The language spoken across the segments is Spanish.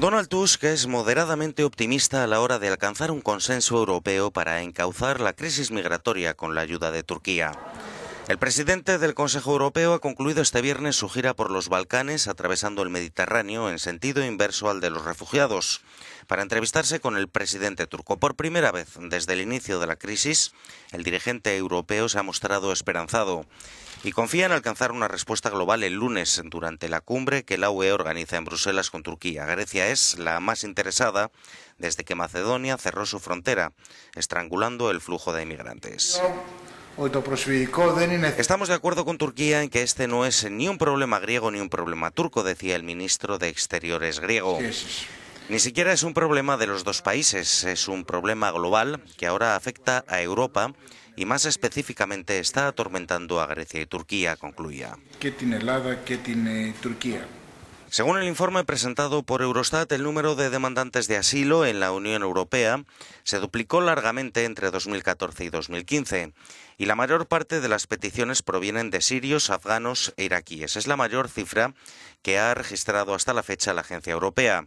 Donald Tusk es moderadamente optimista a la hora de alcanzar un consenso europeo para encauzar la crisis migratoria con la ayuda de Turquía. El presidente del Consejo Europeo ha concluido este viernes su gira por los Balcanes, atravesando el Mediterráneo en sentido inverso al de los refugiados, para entrevistarse con el presidente turco. Por primera vez desde el inicio de la crisis, el dirigente europeo se ha mostrado esperanzado y confía en alcanzar una respuesta global el lunes durante la cumbre que la UE organiza en Bruselas con Turquía. Grecia es la más interesada desde que Macedonia cerró su frontera, estrangulando el flujo de inmigrantes. Estamos de acuerdo con Turquía en que este no es ni un problema griego ni un problema turco, decía el ministro de Exteriores griego. Ni siquiera es un problema de los dos países, es un problema global que ahora afecta a Europa y más específicamente está atormentando a Grecia y Turquía, concluía. tiene tiene Turquía? Según el informe presentado por Eurostat, el número de demandantes de asilo en la Unión Europea se duplicó largamente entre 2014 y 2015, y la mayor parte de las peticiones provienen de sirios, afganos e iraquíes. Es la mayor cifra que ha registrado hasta la fecha la Agencia Europea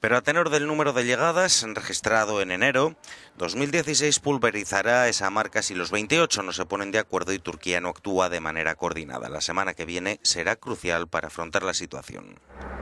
pero a tenor del número de llegadas registrado en enero, 2016 pulverizará esa marca si los 28 no se ponen de acuerdo y Turquía no actúa de manera coordinada. La semana que viene será crucial para afrontar la situación.